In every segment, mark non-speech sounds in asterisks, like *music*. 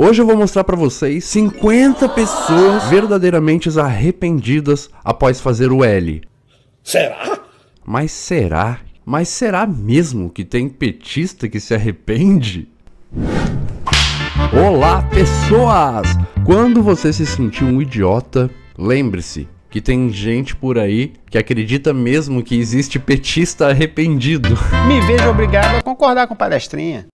Hoje eu vou mostrar para vocês 50 pessoas verdadeiramente arrependidas após fazer o L. Será? Mas será? Mas será mesmo que tem petista que se arrepende? Olá, pessoas! Quando você se sentir um idiota, lembre-se que tem gente por aí que acredita mesmo que existe petista arrependido. Me vejo obrigado a concordar com palestrinha.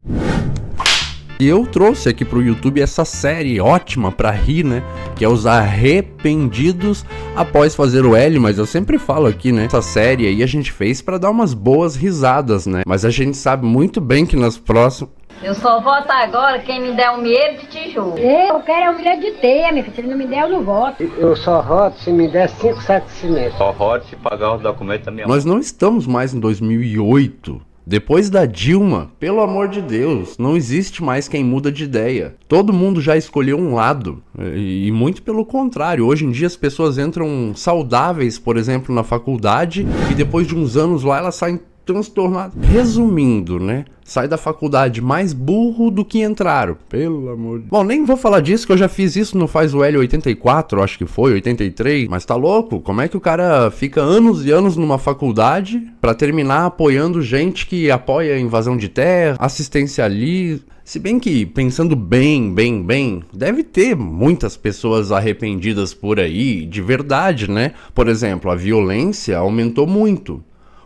E eu trouxe aqui pro YouTube essa série ótima para rir, né? Que é os arrependidos após fazer o L, mas eu sempre falo aqui, né? Essa série aí a gente fez para dar umas boas risadas, né? Mas a gente sabe muito bem que nas próximas eu só voto agora quem me der um milhão de tijolo. Eu quero um milhão de teia, minha filha. Se ele não me der, eu não voto. Eu só voto se me der cinco sacos de Só voto se pagar os documentos da minha Nós não estamos mais em 2008. Depois da Dilma, pelo amor de Deus, não existe mais quem muda de ideia. Todo mundo já escolheu um lado. E muito pelo contrário. Hoje em dia as pessoas entram saudáveis, por exemplo, na faculdade, e depois de uns anos lá elas saem transtornado. Resumindo, né? Sai da faculdade mais burro do que entraram. Pelo amor de Bom, nem vou falar disso, que eu já fiz isso no Faz o L84, acho que foi, 83. Mas tá louco? Como é que o cara fica anos e anos numa faculdade para terminar apoiando gente que apoia invasão de terra, assistencialismo? Se bem que, pensando bem, bem, bem, deve ter muitas pessoas arrependidas por aí, de verdade, né? Por exemplo, a violência aumentou muito.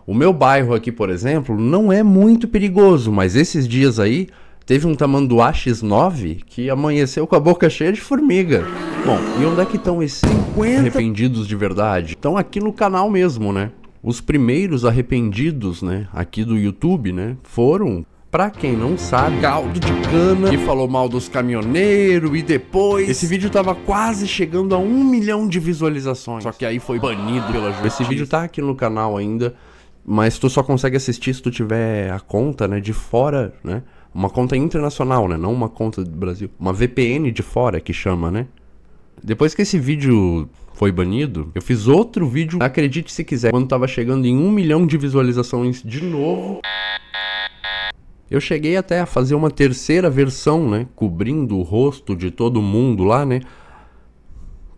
O meu bairro aqui, por exemplo, não é muito perigoso, mas esses dias aí teve um tamanduá X9 que amanheceu com a boca cheia de formiga. Bom, e onde é que estão esses 50 arrependidos de verdade? Estão aqui no canal mesmo, né? Os primeiros arrependidos, né, aqui do YouTube, né, foram Pra quem não sabe, caldo de cana que falou mal dos caminhoneiros e depois. Esse vídeo tava quase chegando a um milhão de visualizações. Só que aí foi banido pela justiça. Esse vídeo tá aqui no canal ainda. Mas tu só consegue assistir se tu tiver a conta, né, de fora, né? Uma conta internacional, né? Não uma conta do Brasil. Uma VPN de fora que chama, né? Depois que esse vídeo foi banido, eu fiz outro vídeo, acredite se quiser, quando tava chegando em um milhão de visualizações de novo. Eu cheguei até a fazer uma terceira versão, né? Cobrindo o rosto de todo mundo lá, né?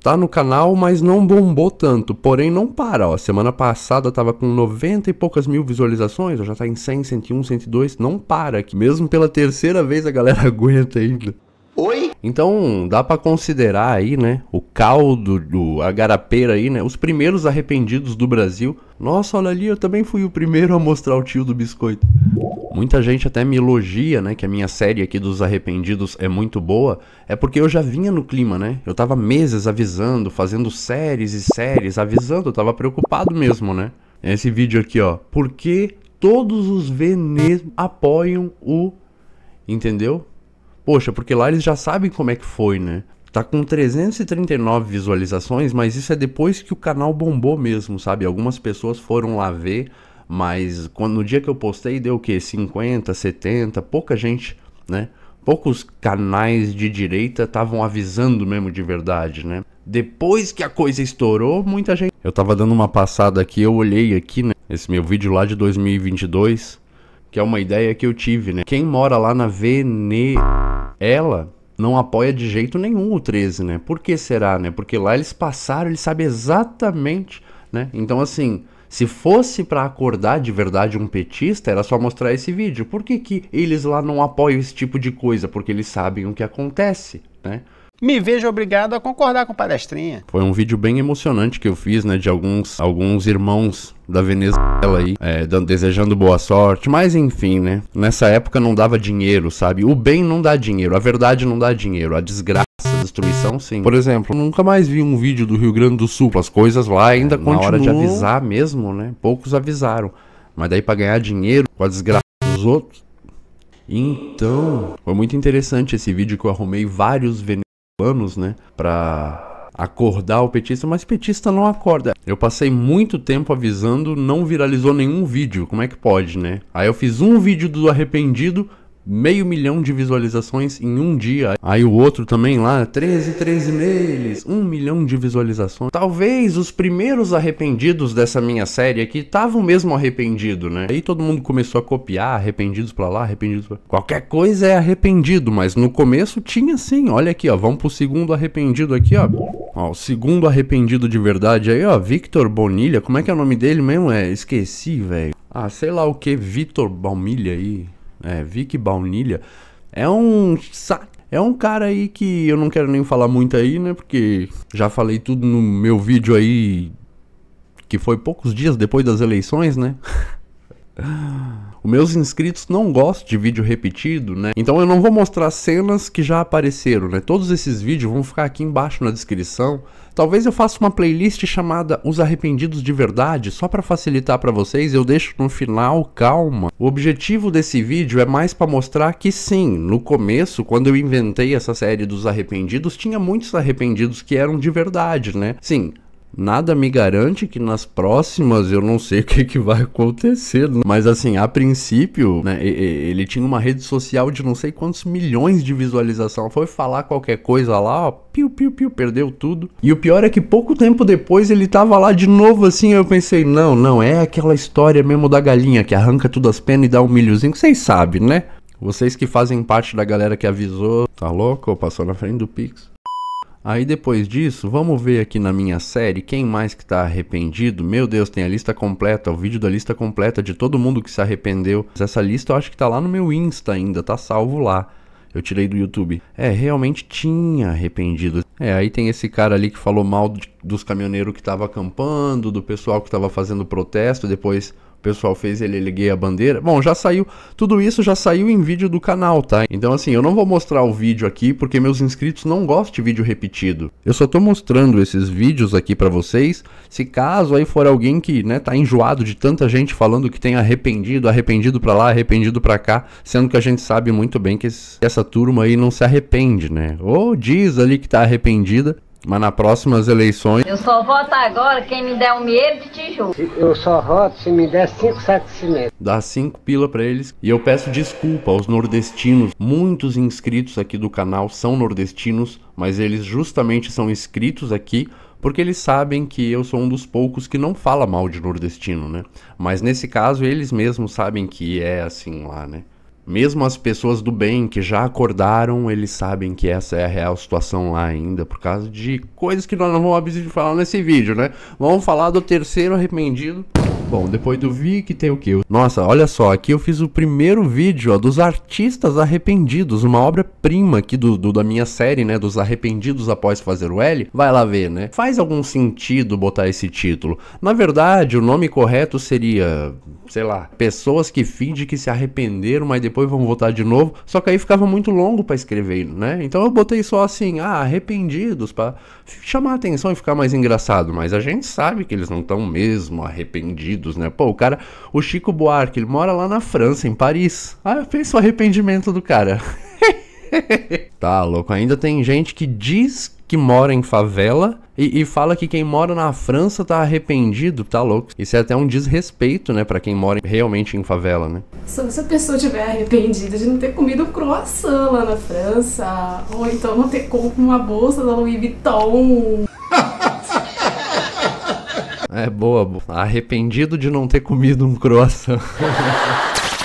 tá no canal, mas não bombou tanto. Porém, não para, ó. Semana passada tava com 90 e poucas mil visualizações, ó, já tá em 100, 101, 102. Não para aqui. Mesmo pela terceira vez a galera *laughs* aguenta ainda. Oi? Então, dá para considerar aí, né, o caldo, do, a garapeira aí, né, os primeiros arrependidos do Brasil. Nossa, olha ali, eu também fui o primeiro a mostrar o tio do biscoito. Muita gente até me elogia, né, que a minha série aqui dos arrependidos é muito boa, é porque eu já vinha no clima, né? Eu tava meses avisando, fazendo séries e séries, avisando, eu tava preocupado mesmo, né? Esse vídeo aqui, ó. Por que todos os venez apoiam o. Entendeu? Poxa, porque lá eles já sabem como é que foi, né? Tá com 339 visualizações, mas isso é depois que o canal bombou mesmo, sabe? Algumas pessoas foram lá ver mas quando, no dia que eu postei, deu o quê? 50, 70, pouca gente, né? Poucos canais de direita estavam avisando mesmo de verdade, né? Depois que a coisa estourou, muita gente. Eu tava dando uma passada aqui, eu olhei aqui, né? Esse meu vídeo lá de 2022, que é uma ideia que eu tive, né? Quem mora lá na Vene, ela não apoia de jeito nenhum o 13, né? Por que será, né? Porque lá eles passaram, eles sabem exatamente, né? Então, assim, se fosse para acordar de verdade um petista, era só mostrar esse vídeo. Por que, que eles lá não apoiam esse tipo de coisa? Porque eles sabem o que acontece, né? Me vejo obrigado a concordar com palestrinha. Foi um vídeo bem emocionante que eu fiz, né? De alguns, alguns irmãos da Venezuela aí, é, desejando boa sorte. Mas enfim, né? Nessa época não dava dinheiro, sabe? O bem não dá dinheiro, a verdade não dá dinheiro, a desgraça destruição, sim. Por exemplo, nunca mais vi um vídeo do Rio Grande do Sul. As coisas lá é, ainda é, continuam. Na hora de avisar mesmo, né? Poucos avisaram. Mas daí para ganhar dinheiro com a desgraça dos outros. Então, foi muito interessante esse vídeo que eu arrumei vários venezuelanos, né, para acordar o petista, mas petista não acorda. Eu passei muito tempo avisando, não viralizou nenhum vídeo. Como é que pode, né? Aí eu fiz um vídeo do arrependido, meio milhão de visualizações em um dia. Aí o outro também lá, 13, 13 neles, um milhão de visualizações. Talvez os primeiros arrependidos dessa minha série aqui estavam mesmo arrependidos, né? Aí todo mundo começou a copiar, arrependidos pra lá, arrependidos pra... Qualquer coisa é arrependido, mas no começo tinha sim. Olha aqui, ó, vamos pro segundo arrependido aqui, ó. Ó, o segundo arrependido de verdade aí, ó, Victor Bonilha. Como é que é o nome dele mesmo? É, esqueci, velho. Ah, sei lá o que, Victor Baumilha aí é, Vic Baunilha, é um é um cara aí que eu não quero nem falar muito aí, né? Porque já falei tudo no meu vídeo aí que foi poucos dias depois das eleições, né? *laughs* *gasps* Os meus inscritos não gostam de vídeo repetido, né? Então eu não vou mostrar cenas que já apareceram, né? Todos esses vídeos vão ficar aqui embaixo na descrição. Talvez eu faça uma playlist chamada Os Arrependidos de Verdade, só para facilitar para vocês, eu deixo no final, calma. O objetivo desse vídeo é mais para mostrar que sim, no começo, quando eu inventei essa série dos arrependidos, tinha muitos arrependidos que eram de verdade, né? Sim, Nada me garante que nas próximas eu não sei *laughs* o que, que vai acontecer. Mas assim, a princípio, né, ele tinha uma rede social de não sei quantos milhões de visualização. Foi falar qualquer coisa lá, ó, piu, piu, piu, perdeu tudo. E o pior é que pouco tempo depois ele tava lá de novo assim. Eu pensei, não, não, é aquela história mesmo da galinha que arranca tudo as penas e dá um milhozinho. Vocês sabem, né? Vocês que fazem parte da galera que avisou, tá louco? Passou na frente do Pix. Aí depois disso, vamos ver aqui na minha série quem mais que está arrependido. Meu Deus, tem a lista completa, o vídeo da lista completa de todo mundo que se arrependeu. Essa lista eu acho que está lá no meu Insta ainda, tá salvo lá. Eu tirei do YouTube. É, realmente tinha arrependido. É, aí tem esse cara ali que falou mal dos caminhoneiros que estavam acampando, do pessoal que estava fazendo protesto, depois o pessoal fez ele eleguei a bandeira. Bom, já saiu, tudo isso já saiu em vídeo do canal, tá? Então assim, eu não vou mostrar o vídeo aqui porque meus inscritos não gostam de vídeo repetido. Eu só tô mostrando esses vídeos aqui para vocês, se caso aí for alguém que, né, tá enjoado de tanta gente falando que tem arrependido, arrependido para lá, arrependido para cá, sendo que a gente sabe muito bem que esse, essa turma aí não se arrepende, né? Ou diz ali que tá arrependida, mas nas próximas eleições. Eu só voto agora quem me der um medo de tijolo. Eu só voto se me der cinco sacos de cimento. Dá cinco pila para eles. E eu peço desculpa aos nordestinos. Muitos inscritos aqui do canal são nordestinos, mas eles justamente são inscritos aqui porque eles sabem que eu sou um dos poucos que não fala mal de nordestino, né? Mas nesse caso eles mesmos sabem que é assim lá, né? Mesmo as pessoas do bem que já acordaram, eles sabem que essa é a real situação lá ainda, por causa de coisas que nós não vamos falar nesse vídeo, né? Vamos falar do terceiro arrependido. Bom, depois do Vic tem o que? Nossa, olha só, aqui eu fiz o primeiro vídeo ó, dos artistas arrependidos, uma obra-prima aqui do, do, da minha série, né? Dos arrependidos após fazer o L. Vai lá ver, né? Faz algum sentido botar esse título. Na verdade, o nome correto seria, sei lá, pessoas que fingem que se arrependeram, mas depois vão votar de novo. Só que aí ficava muito longo para escrever, né? Então eu botei só assim, ah, arrependidos, para chamar a atenção e ficar mais engraçado. Mas a gente sabe que eles não estão mesmo arrependidos né? Pô, o cara, o Chico Buarque, ele mora lá na França, em Paris. Ah, pensa o arrependimento do cara. *laughs* tá louco, ainda tem gente que diz que mora em favela e, e, fala que quem mora na França tá arrependido, tá louco. Isso é até um desrespeito, né, para quem mora realmente em favela, né? Só se a pessoa tiver arrependida de não ter comido croissant lá na França, ou então não ter comprado uma bolsa da Louis Vuitton. *laughs* É boa, boa. Arrependido de não ter comido um croissant. *laughs*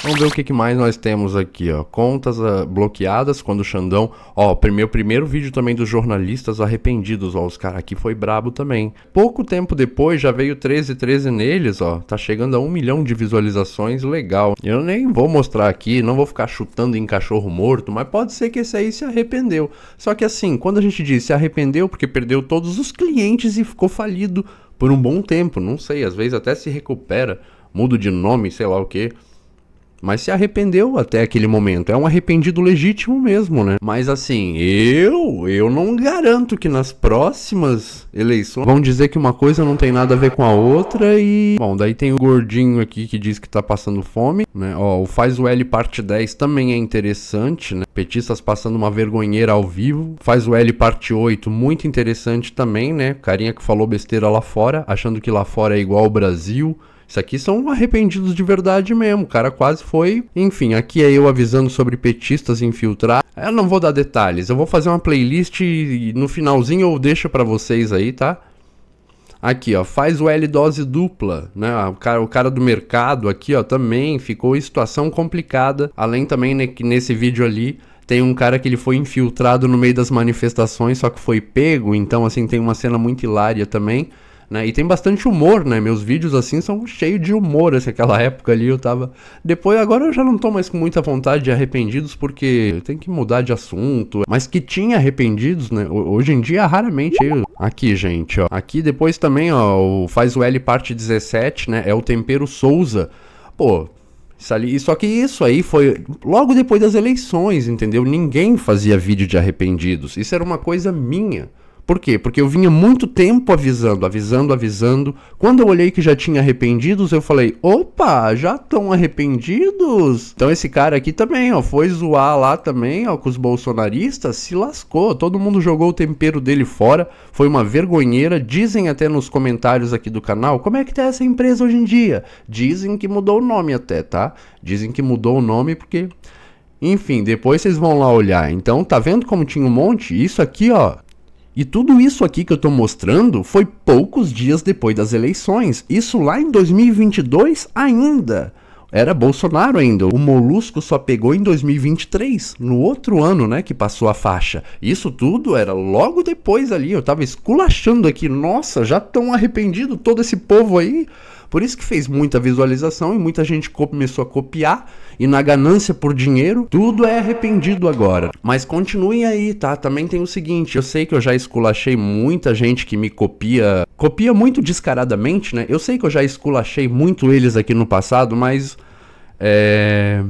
Vamos ver o que, mais nós temos aqui, ó. Contas uh, bloqueadas quando o Xandão. Ó, primeiro, primeiro vídeo também dos jornalistas arrependidos, ó. Os caras aqui foi brabo também. Pouco tempo depois já veio 1313 neles, ó. Tá chegando a um milhão de visualizações, legal. Eu nem vou mostrar aqui, não vou ficar chutando em cachorro morto, mas pode ser que esse aí se arrependeu. Só que assim, quando a gente diz se arrependeu porque perdeu todos os clientes e ficou falido, por um bom tempo, não sei, às vezes até se recupera, muda de nome, sei lá o que, mas se arrependeu até aquele momento. É um arrependido legítimo mesmo, né? Mas assim, eu, eu não garanto que nas próximas eleições vão dizer que uma coisa não tem nada a ver com a outra e bom, daí tem o gordinho aqui que diz que tá passando fome, né? Ó, o faz o L parte 10 também é interessante, né? Petistas passando uma vergonheira ao vivo. Faz o L parte 8, muito interessante também, né? Carinha que falou besteira lá fora, achando que lá fora é igual ao Brasil. Isso aqui são arrependidos de verdade mesmo. O cara quase foi. Enfim, aqui é eu avisando sobre petistas infiltrar. Eu não vou dar detalhes. Eu vou fazer uma playlist no finalzinho eu deixo para vocês aí, tá? Aqui, ó, faz o L dose dupla, né? Ah, o cara, o cara do mercado aqui, ó, também ficou em situação complicada. Além também né, que nesse vídeo ali tem um cara que ele foi infiltrado no meio das manifestações, só que foi pego, então assim tem uma cena muito hilária também. Né? E tem bastante humor, né? Meus vídeos assim são cheios de humor, assim, aquela *laughs* época ali eu tava. Depois, agora eu já não tô mais com muita vontade de arrependidos, porque tem que mudar de assunto. Mas que tinha arrependidos, né? Hoje em dia, raramente. Aqui, gente, ó. Aqui depois também, ó, o Faz o L parte 17, né? É o Tempero Souza. Pô, isso ali, só que isso aí foi logo depois das eleições, entendeu? Ninguém fazia vídeo de arrependidos. Isso era uma coisa minha. Por quê? Porque eu vinha muito tempo avisando, avisando, avisando. Quando eu olhei que já tinha arrependidos, eu falei: opa, já estão arrependidos? Então esse cara aqui também, ó, foi zoar lá também, ó, com os bolsonaristas, se lascou. Todo mundo jogou o tempero dele fora, foi uma vergonheira. Dizem até nos comentários aqui do canal como é que tá essa empresa hoje em dia. Dizem que mudou o nome até, tá? Dizem que mudou o nome porque. Enfim, depois vocês vão lá olhar. Então, tá vendo como tinha um monte? Isso aqui, ó, e tudo isso aqui que eu estou mostrando foi poucos dias depois das eleições. Isso lá em 2022 ainda. Era Bolsonaro ainda. O Molusco só pegou em 2023, no outro ano, né, que passou a faixa. Isso tudo era logo depois ali. Eu tava esculachando aqui. Nossa, já tão arrependido todo esse povo aí. Por isso que fez muita visualização e muita gente começou a copiar. E na ganância por dinheiro, tudo é arrependido agora. Mas continuem aí, tá? Também tem o seguinte: eu sei que eu já esculachei muita gente que me copia. Copia muito descaradamente, né? Eu sei que eu já esculachei muito eles aqui no passado, mas. É.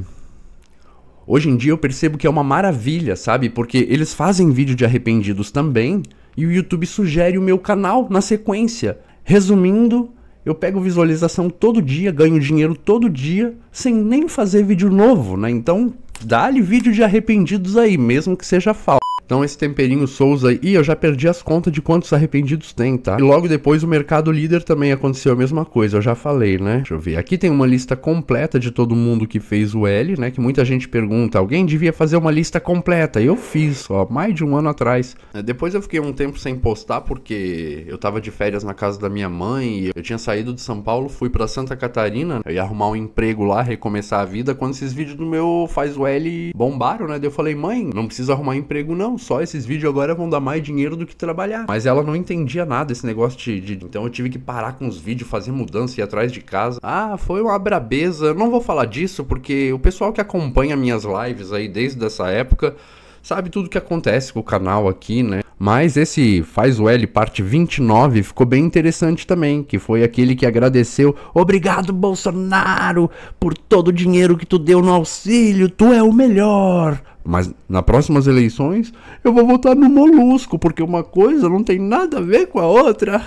Hoje em dia eu percebo que é uma maravilha, sabe? Porque eles fazem vídeo de arrependidos também e o YouTube sugere o meu canal na sequência. Resumindo, eu pego visualização todo dia, ganho dinheiro todo dia, sem nem fazer vídeo novo, né? Então, dá-lhe vídeo de arrependidos aí, mesmo que seja falso. Então esse temperinho Souza aí, eu já perdi as contas de quantos arrependidos tem, tá? E logo depois o mercado líder também aconteceu a mesma coisa, eu já falei, né? Deixa eu ver. Aqui tem uma lista completa de todo mundo que fez o L, né? Que muita gente pergunta, alguém devia fazer uma lista completa? Eu fiz, ó, mais de um ano atrás. É, depois eu fiquei um tempo sem postar porque eu tava de férias na casa da minha mãe eu tinha saído de São Paulo, fui para Santa Catarina, eu ia arrumar um emprego lá, recomeçar a vida. Quando esses vídeos do meu faz o L bombaram, né? Daí eu falei, mãe, não preciso arrumar emprego não, só esses vídeos agora vão dar mais dinheiro do que trabalhar. Mas ela não entendia nada esse negócio de, de... Então eu tive que parar com os vídeos, fazer mudança e ir atrás de casa. Ah, foi uma brabeza. Eu não vou falar disso porque o pessoal que acompanha minhas lives aí desde essa época sabe tudo que acontece com o canal aqui, né? Mas esse Faz o L parte 29 ficou bem interessante também, que foi aquele que agradeceu: "Obrigado, Bolsonaro, por todo o dinheiro que tu deu no auxílio, tu é o melhor". Mas nas próximas eleições eu vou votar no Molusco, porque uma coisa não tem nada a ver com a outra.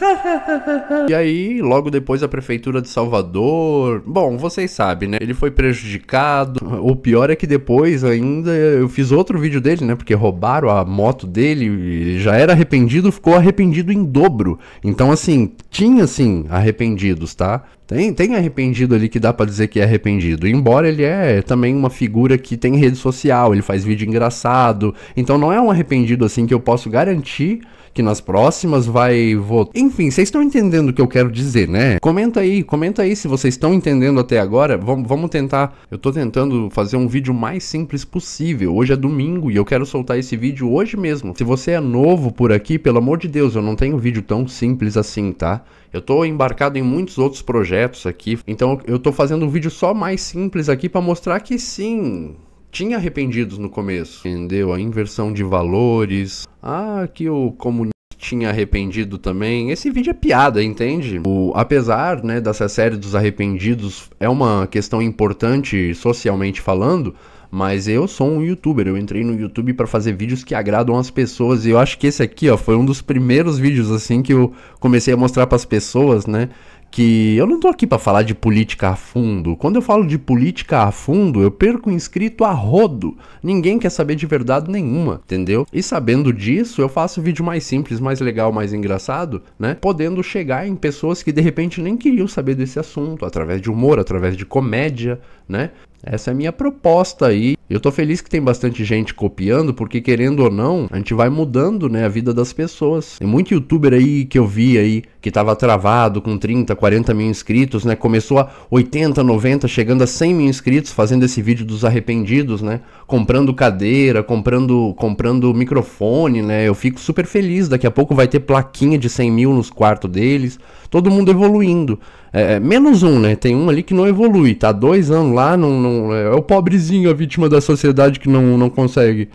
*laughs* e aí, logo depois, a prefeitura de Salvador. Bom, vocês sabem, né? Ele foi prejudicado. O pior é que depois ainda eu fiz outro vídeo dele, né? Porque roubaram a moto dele, ele já era arrependido, ficou arrependido em dobro. Então, assim, tinha assim arrependidos, tá? Tem, tem arrependido ali que dá para dizer que é arrependido. Embora ele é também uma figura que tem rede social, ele faz vídeo engraçado. Então não é um arrependido assim que eu posso garantir que nas próximas vai votar. Enfim, vocês estão entendendo o que eu quero dizer, né? Comenta aí, comenta aí se vocês estão entendendo até agora. Vom, vamos tentar. Eu tô tentando fazer um vídeo mais simples possível. Hoje é domingo e eu quero soltar esse vídeo hoje mesmo. Se você é novo por aqui, pelo amor de Deus, eu não tenho vídeo tão simples assim, tá? Eu tô embarcado em muitos outros projetos aqui, então eu tô fazendo um vídeo só mais simples aqui para mostrar que sim, tinha arrependidos no começo, entendeu? A inversão de valores. Ah, que o comunismo tinha arrependido também. Esse vídeo é piada, entende? O, apesar né, dessa série dos arrependidos é uma questão importante socialmente falando, mas eu sou um youtuber, eu entrei no YouTube para fazer vídeos que agradam as pessoas e eu acho que esse aqui, ó, foi um dos primeiros vídeos assim que eu comecei a mostrar para as pessoas, né? que eu não tô aqui para falar de política a fundo. Quando eu falo de política a fundo, eu perco inscrito a rodo. Ninguém quer saber de verdade nenhuma, entendeu? E sabendo disso, eu faço vídeo mais simples, mais legal, mais engraçado, né? Podendo chegar em pessoas que de repente nem queriam saber desse assunto, através de humor, através de comédia, né? Essa é a minha proposta aí. Eu tô feliz que tem bastante gente copiando, porque querendo ou não, a gente vai mudando, né, a vida das pessoas. Tem muito youtuber aí que eu vi aí que tava travado com 30, 40 mil inscritos, né? Começou a 80, 90, chegando a 100 mil inscritos, fazendo esse vídeo dos arrependidos, né? Comprando cadeira, comprando, comprando microfone, né? Eu fico super feliz. Daqui a pouco vai ter plaquinha de 100 mil nos quartos deles. Todo mundo evoluindo. É, é, menos um, né? Tem um ali que não evolui, tá dois anos lá, não, não, é, é o pobrezinho, a vítima da sociedade que não, não consegue.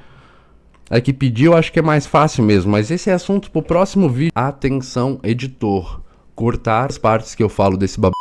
é que pedir eu acho que é mais fácil mesmo, mas esse é assunto pro próximo vídeo. Atenção, editor. Cortar as partes que eu falo desse babado.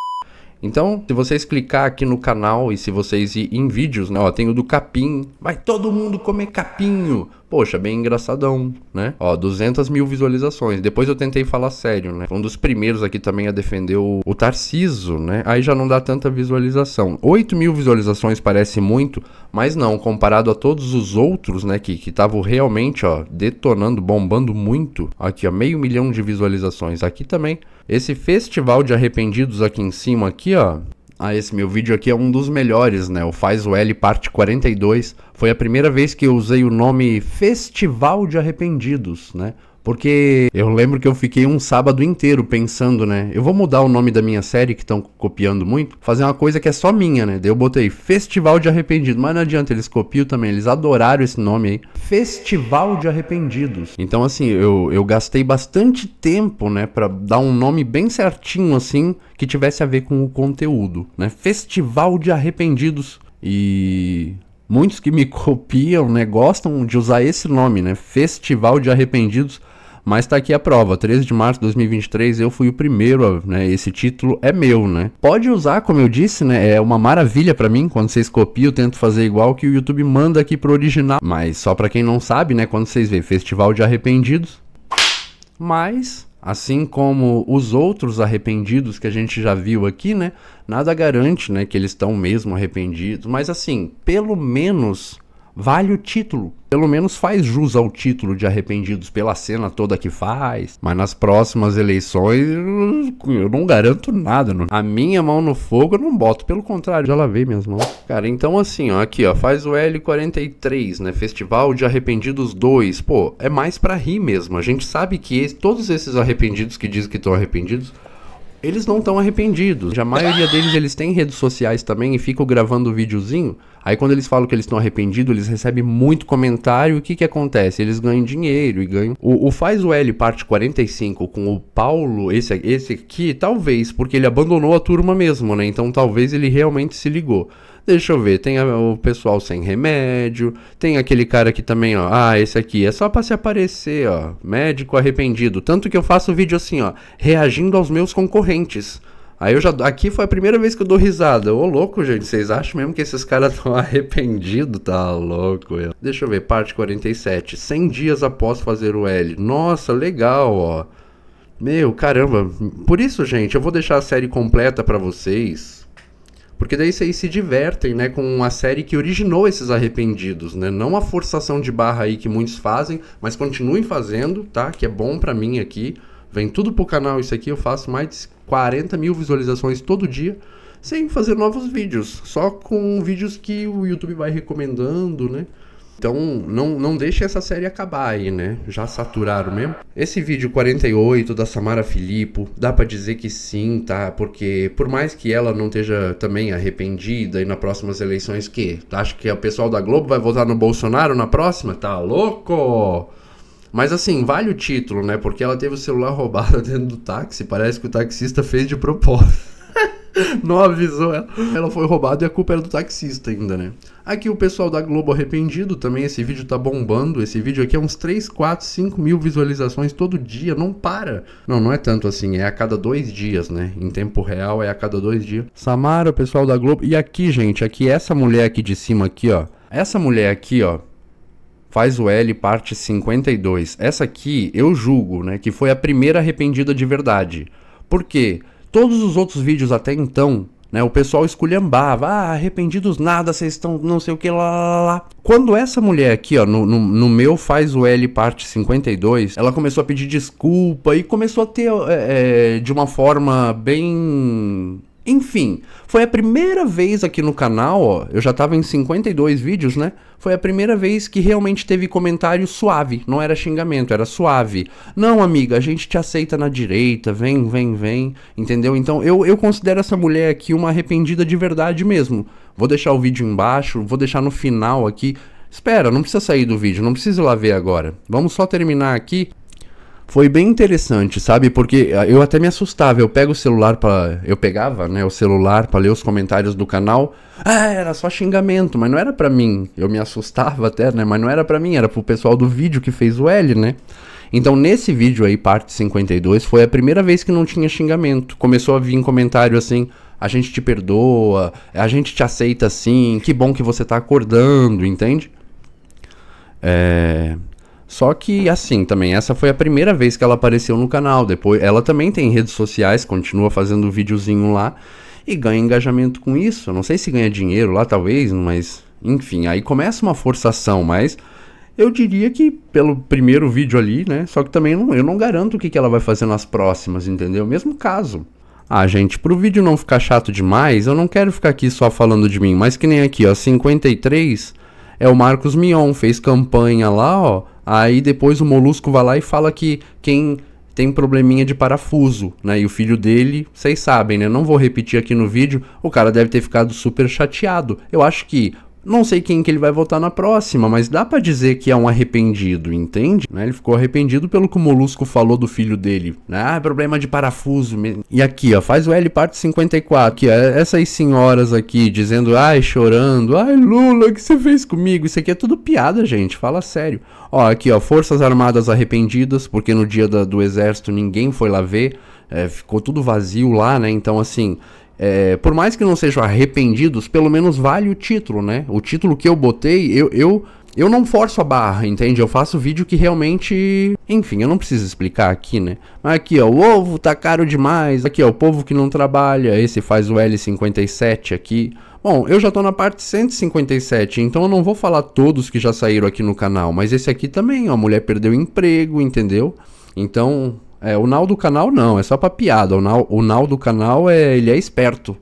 Então, se vocês clicar aqui no canal e se vocês ir em vídeos, né? Ó, tem o do capim. Vai todo mundo comer capinho poxa, bem engraçadão, né? Ó, 200 mil visualizações. Depois eu tentei falar sério, né? Um dos primeiros aqui também a defender o, o Tarciso, né? Aí já não dá tanta visualização. 8 mil visualizações parece muito, mas não, comparado a todos os outros, né? Que estavam realmente, ó, detonando, bombando muito. Aqui, ó, meio milhão de visualizações. Aqui também. Esse festival de arrependidos aqui em cima, aqui, ó. Ah, esse meu vídeo aqui é um dos melhores, né? O Faz o L parte 42. Foi a primeira vez que eu usei o nome Festival de Arrependidos, né? Porque eu lembro que eu fiquei um sábado inteiro pensando, né? Eu vou mudar o nome da minha série, que estão copiando muito, fazer uma coisa que é só minha, né? Daí eu botei Festival de Arrependido, mas não adianta, eles copiam também, eles adoraram esse nome aí. Festival de Arrependidos. Então, assim, eu, eu gastei bastante tempo, né, pra dar um nome bem certinho, assim, que tivesse a ver com o conteúdo, né? Festival de Arrependidos. E muitos que me *laughs* copiam, né, gostam de usar esse nome, né? Festival de Arrependidos mas tá aqui a prova. 13 de março de 2023 eu fui o primeiro, né? Esse título é meu, né? Pode usar, como eu disse, né? É uma maravilha para mim quando vocês copiam, tento fazer igual que o YouTube manda aqui pro original. Mas só para quem não sabe, né, quando vocês vêem Festival de Arrependidos, mas assim como os outros arrependidos que a gente já viu aqui, né? Nada garante, né, que eles estão mesmo arrependidos, mas assim, pelo menos vale o título. Pelo menos faz jus ao título de arrependidos pela cena toda que faz. Mas nas próximas eleições eu não garanto nada. A minha mão no fogo eu não boto. Pelo contrário, já lavei minhas mãos. Cara, então assim, ó, aqui ó, faz o L43, né? Festival de Arrependidos 2. Pô, é mais pra rir mesmo. A gente sabe que esse, todos esses arrependidos que dizem que estão arrependidos eles não estão arrependidos. A maioria deles eles têm redes sociais também e ficam gravando videozinho Aí quando eles falam que eles estão arrependidos, eles recebem muito comentário. E o que que acontece? Eles ganham dinheiro e ganham. O, o Faz o L parte 45 com o Paulo, esse, esse aqui, talvez, porque ele abandonou a turma mesmo, né? Então talvez ele realmente se ligou. Deixa eu ver, tem o pessoal sem remédio, tem aquele cara aqui também, ó. Ah, esse aqui é só para se aparecer, ó. Médico arrependido. Tanto que eu faço vídeo assim, ó, reagindo aos meus concorrentes. Aí eu já. Aqui foi a primeira vez que eu dou risada. Ô, louco, gente. Vocês acham mesmo que esses caras estão *laughs* arrependidos? Tá louco, eu. Deixa eu ver, parte 47. 100 dias após fazer o L. Nossa, legal, ó. Meu, caramba. Por isso, gente, eu vou deixar a série completa para vocês. Porque daí vocês se divertem, né, com a série que originou esses arrependidos, né? Não a forçação de barra aí que muitos fazem, mas continuem fazendo, tá? Que é bom para mim aqui. Vem tudo pro canal isso aqui, eu faço mais de 40 mil visualizações todo dia, sem fazer novos vídeos, só com vídeos que o YouTube vai recomendando, né? Então, não, não deixe essa série acabar aí, né? Já saturaram mesmo. Esse vídeo 48 da Samara Filippo, dá para dizer que sim, tá? Porque por mais que ela não esteja também arrependida e nas próximas eleições que, acho que o pessoal da Globo vai votar no Bolsonaro na próxima? Tá louco? Mas assim, vale o título, né? Porque ela teve o celular *laughs* roubado dentro do táxi. Parece que o taxista fez de propósito. *laughs* Não avisou ela. Ela foi roubada e a culpa era do taxista ainda, né? Aqui o pessoal da Globo arrependido também. Esse vídeo tá bombando. Esse vídeo aqui é uns 3, 4, 5 mil visualizações todo dia. Não para. Não, não é tanto assim. É a cada dois dias, né? Em tempo real é a cada dois dias. Samara, o pessoal da Globo. E aqui, gente, aqui essa mulher aqui de cima aqui, ó. Essa mulher aqui, ó Faz o L, parte 52. Essa aqui, eu julgo, né, que foi a primeira arrependida de verdade. Por quê? Todos os outros vídeos até então, né, o pessoal esculhambava, ah, arrependidos nada, vocês estão não sei o que, lá, lá, lá. Quando essa mulher aqui, ó, no, no, no, meu Faz o L parte 52, ela começou a pedir desculpa e começou a ter, é, é de uma forma bem enfim, foi a primeira vez aqui no canal, ó, eu já tava em 52 vídeos, né? Foi a primeira vez que realmente teve comentário suave, não era xingamento, era suave. Não, amiga, a gente te aceita na direita, vem, vem, vem, entendeu? Então eu, eu considero essa mulher aqui uma arrependida de verdade mesmo. Vou deixar o vídeo embaixo, vou deixar no final aqui. Espera, não precisa sair do vídeo, não precisa ir lá ver agora. Vamos só terminar aqui foi bem interessante, sabe? Porque ah, eu até me assustava. Eu pego o celular para eu pegava, né, o celular para ler os comentários do canal. Ah, era só xingamento, mas não era para mim. Eu me assustava até, né, mas não era para mim, era pro pessoal do vídeo que fez o L, né? Então, nesse vídeo aí, parte 52, foi a primeira vez que não tinha xingamento. Começou a vir comentário assim: a gente te perdoa, a gente te aceita assim, que bom que você tá acordando, entende? É... Só que assim também, essa foi a primeira vez que ela apareceu no canal. Depois, ela também tem redes sociais, continua fazendo videozinho lá e ganha engajamento com isso. não sei se ganha dinheiro lá, talvez, mas enfim, aí começa uma forçação, mas eu diria que pelo primeiro vídeo ali, né? Só que também não, eu não garanto o que, que ela vai fazer nas próximas, entendeu? Mesmo caso. Ah, gente, pro vídeo não ficar chato demais, eu não quero ficar aqui só falando de mim, mas que nem aqui, ó, 53 é o Marcos Mion, fez campanha lá, ó Aí depois o Molusco vai lá e fala que quem tem probleminha de parafuso, né? E o filho dele, vocês sabem, né? Não vou repetir aqui no vídeo, o cara deve ter ficado super chateado. Eu acho que não sei quem que ele vai votar na próxima, mas dá para dizer que é um arrependido, entende? Né? Ele ficou arrependido pelo que o Molusco falou do filho dele. Ah, é problema de parafuso. Mesmo. E aqui, ó, faz o L parte 54. Aqui, é essas senhoras aqui dizendo, ai, chorando, ai, Lula, o que você fez comigo? Isso aqui é tudo piada, gente, fala sério. Ó, aqui, ó, Forças Armadas arrependidas, porque no dia da, do exército ninguém foi lá ver. É, ficou tudo vazio lá, né? Então, assim, é, por mais que não sejam arrependidos, pelo menos vale o título, né? O título que eu botei, eu, eu, eu não forço a barra, entende? Eu faço vídeo que realmente. Enfim, eu não preciso explicar aqui, né? Mas aqui, ó, o ovo tá caro demais. Aqui, ó, o povo que não trabalha. Esse faz o L57 aqui. Bom, eu já tô na parte 157, então eu não vou falar todos que já saíram aqui no canal, mas esse aqui também, ó, a mulher perdeu emprego, entendeu? Então, é, o Nau do canal não, é só pra piada. O Nau, o Nau do canal é, ele é esperto.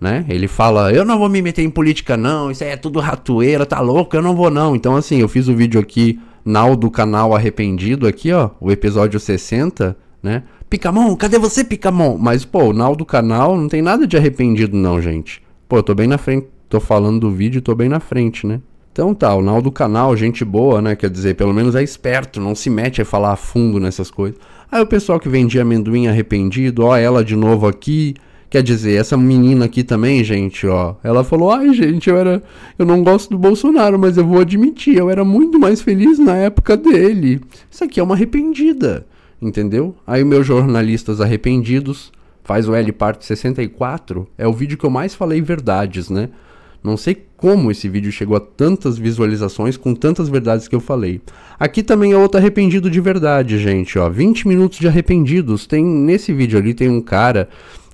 Né? Ele fala, eu não vou me meter em política não, isso aí é tudo ratoeira, tá louco, eu não vou não. Então assim, eu fiz o um vídeo aqui, Nau do canal arrependido aqui, ó, o episódio 60, né? Picamon, cadê você, Picamon? Mas, pô, o Nau do canal não tem nada de arrependido não, gente. Pô, eu tô bem na frente, tô falando do vídeo, tô bem na frente, né? Então tá, o Nau do canal, gente boa, né? Quer dizer, pelo menos é esperto, não se mete a falar a fundo nessas coisas. Aí o pessoal que vendia amendoim arrependido, ó, ela de novo aqui. Quer dizer, essa menina aqui também, gente, ó, ela falou: "Ai, gente, eu era, eu não gosto do Bolsonaro, mas eu vou admitir, eu era muito mais feliz na época dele". Isso aqui é uma arrependida, entendeu? Aí meus jornalistas arrependidos faz o L parte 64, é o vídeo que eu mais falei verdades, né? Não sei como esse vídeo chegou a tantas visualizações com tantas verdades que eu falei. Aqui também é outro arrependido de verdade, gente, ó. 20 minutos de arrependidos. Tem nesse vídeo ali tem um cara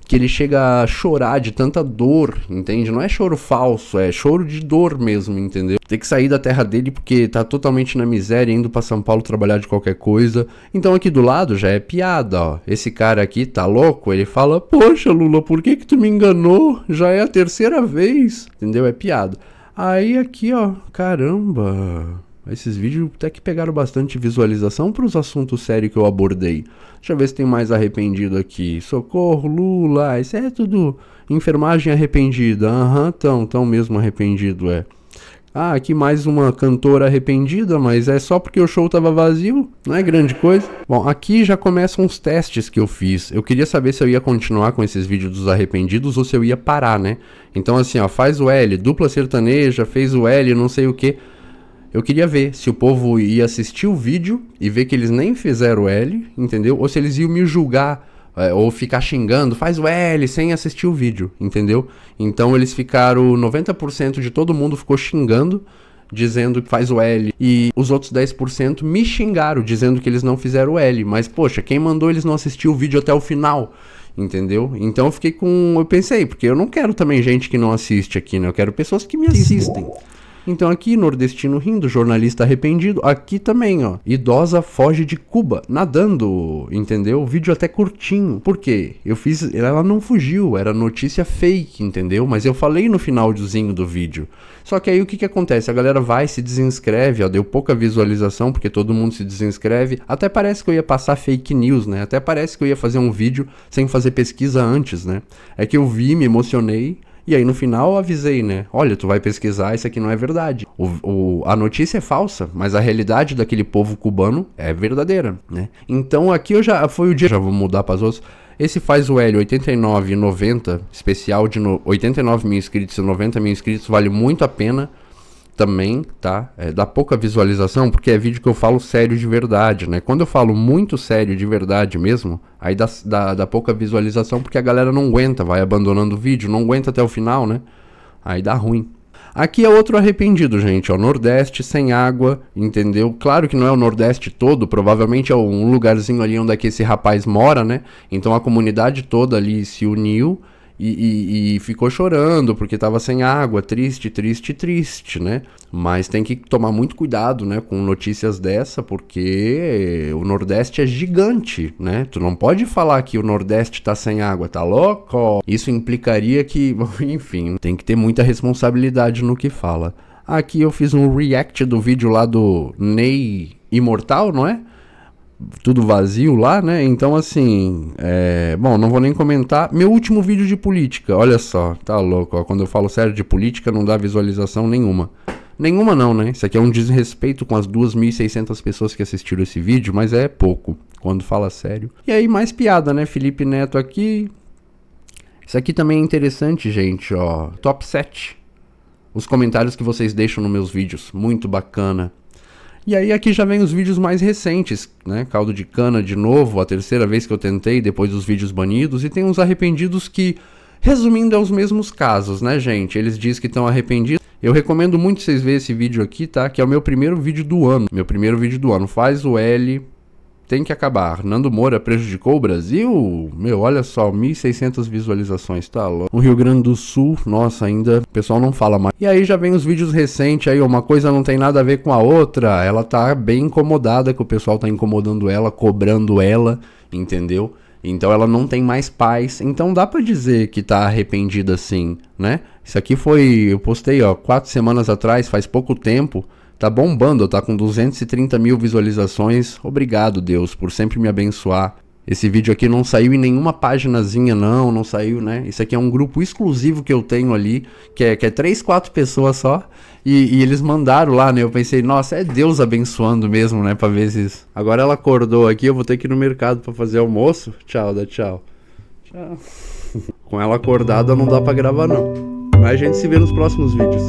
que ele chega a chorar de tanta dor, entende? Não é choro falso, é choro de dor mesmo, entendeu? Tem que sair da terra dele porque tá totalmente na miséria, indo para São Paulo trabalhar de qualquer coisa. Então aqui do lado já é piada, ó. Esse cara aqui tá louco, ele fala: "Poxa, Lula, por que que tu me enganou? Já é a terceira vez". Entendeu? É piada. Aí aqui, ó, caramba. Esses vídeos até que pegaram bastante visualização para os assuntos sérios que eu abordei. Deixa eu ver se tem mais arrependido aqui. Socorro, Lula, isso é tudo enfermagem arrependida. Aham, uhum, tão, tão mesmo arrependido, é. Ah, aqui mais uma cantora arrependida, mas é só porque o show tava vazio, não é grande coisa. Bom, aqui já começam os testes que eu fiz. Eu queria saber se eu ia continuar com esses vídeos dos arrependidos ou se eu ia parar, né? Então assim, ó, faz o L, dupla sertaneja, fez o L, não sei o que. Eu queria ver se o povo ia assistir o vídeo e ver que eles nem fizeram L, entendeu? Ou se eles iam me julgar é, ou ficar xingando, faz o L sem assistir o vídeo, entendeu? Então eles ficaram, 90% de todo mundo ficou xingando, dizendo que faz o L, e os outros 10% me xingaram, dizendo que eles não fizeram o L, mas poxa, quem mandou eles não assistir o vídeo até o final? Entendeu? Então eu fiquei com. Eu pensei, porque eu não quero também gente que não assiste aqui, né? Eu quero pessoas que me assistem. Então aqui, nordestino rindo, jornalista arrependido. Aqui também, ó. Idosa foge de Cuba, nadando, entendeu? O vídeo é até curtinho. Por quê? Eu fiz. Ela não fugiu, era notícia fake, entendeu? Mas eu falei no finalzinho do vídeo. Só que aí o que, que acontece? A galera vai, se desinscreve, ó. Deu pouca visualização, porque todo mundo se desinscreve. Até parece que eu ia passar fake news, né? Até parece que eu ia fazer um vídeo sem fazer pesquisa antes, né? É que eu vi, me emocionei e aí no final eu avisei, né? Olha, tu vai pesquisar, isso aqui não é verdade. O, o, a notícia é falsa, mas a realidade daquele povo cubano é verdadeira, né? Então aqui eu já foi o dia, já vou mudar para as outras. Esse faz o L 89 e 90, especial de no, 89 mil inscritos e 90 mil inscritos, vale muito a pena também, tá? É, dá pouca visualização, porque é vídeo que eu falo sério de verdade, né? Quando eu falo muito sério de verdade mesmo, aí dá, dá, dá pouca visualização, porque a galera não aguenta, vai abandonando o vídeo, não aguenta até o final, né? Aí dá ruim. Aqui é outro arrependido, gente. o Nordeste sem água, entendeu? Claro que não é o Nordeste todo, provavelmente é um lugarzinho ali onde é esse rapaz mora, né? Então a comunidade toda ali se uniu e, e, e, ficou chorando porque estava sem água, triste, triste, triste, né? Mas tem que tomar muito cuidado, né, com notícias dessa, porque o Nordeste é gigante, né? Tu não pode falar que o Nordeste tá sem água, tá louco? Isso implicaria que, *laughs* enfim, tem que ter muita responsabilidade no que fala. Aqui eu fiz um react do vídeo lá do Ney Imortal, não é? tudo vazio lá, né? Então, assim, é... bom, não vou nem comentar. Meu último vídeo de política, olha só, tá louco, ó. Quando eu falo sério de política, não dá visualização nenhuma. Nenhuma não, né? Isso aqui é um desrespeito com as 2.600 pessoas que assistiram esse vídeo, mas é pouco, quando fala sério. E aí, mais piada, né? Felipe Neto aqui. Isso aqui também é interessante, gente, ó. Top 7. Os comentários que vocês deixam nos meus vídeos, muito bacana. E aí aqui já vem os vídeos mais recentes, né? Caldo de cana de novo, a terceira vez que eu tentei, depois dos vídeos banidos, e tem uns arrependidos que, resumindo, é os mesmos casos, né, gente? Eles dizem que estão arrependidos. Eu recomendo muito vocês verem esse vídeo aqui, tá? Que é o meu primeiro vídeo do ano. Meu primeiro vídeo do ano. Faz o L tem que acabar. Nando Moura prejudicou o Brasil? Meu, olha só, 1.600 visualizações, tá louco. O Rio Grande do Sul, nossa, ainda o pessoal não fala mais. E aí já vem os vídeos recentes aí, uma coisa não tem nada a ver com a outra. Ela tá bem incomodada, que o pessoal tá incomodando ela, cobrando ela, entendeu? Então ela não tem mais paz. Então dá para dizer que tá arrependida assim, né? Isso aqui foi, eu postei, ó, quatro semanas atrás, faz pouco tempo. Tá bombando, tá com 230 mil visualizações. Obrigado, Deus, por sempre me abençoar. Esse vídeo aqui não saiu em nenhuma paginazinha, não, não saiu, né? Isso aqui é um grupo exclusivo que eu tenho ali, que é, que é três, quatro pessoas só. E, e, eles mandaram lá, né? Eu pensei, nossa, é Deus abençoando mesmo, né? Pra ver isso. Agora ela acordou aqui, eu vou ter que ir no mercado para fazer almoço. Tchau, dá tchau. Tchau. *laughs* Com ela acordada não dá para gravar, não. Mas a gente se vê nos próximos vídeos.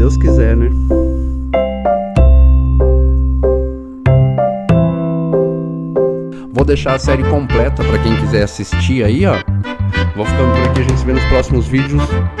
Deus quiser, né? Vou deixar a série completa para quem quiser assistir aí, ó. Vou ficando por aqui, a gente se vê nos próximos vídeos.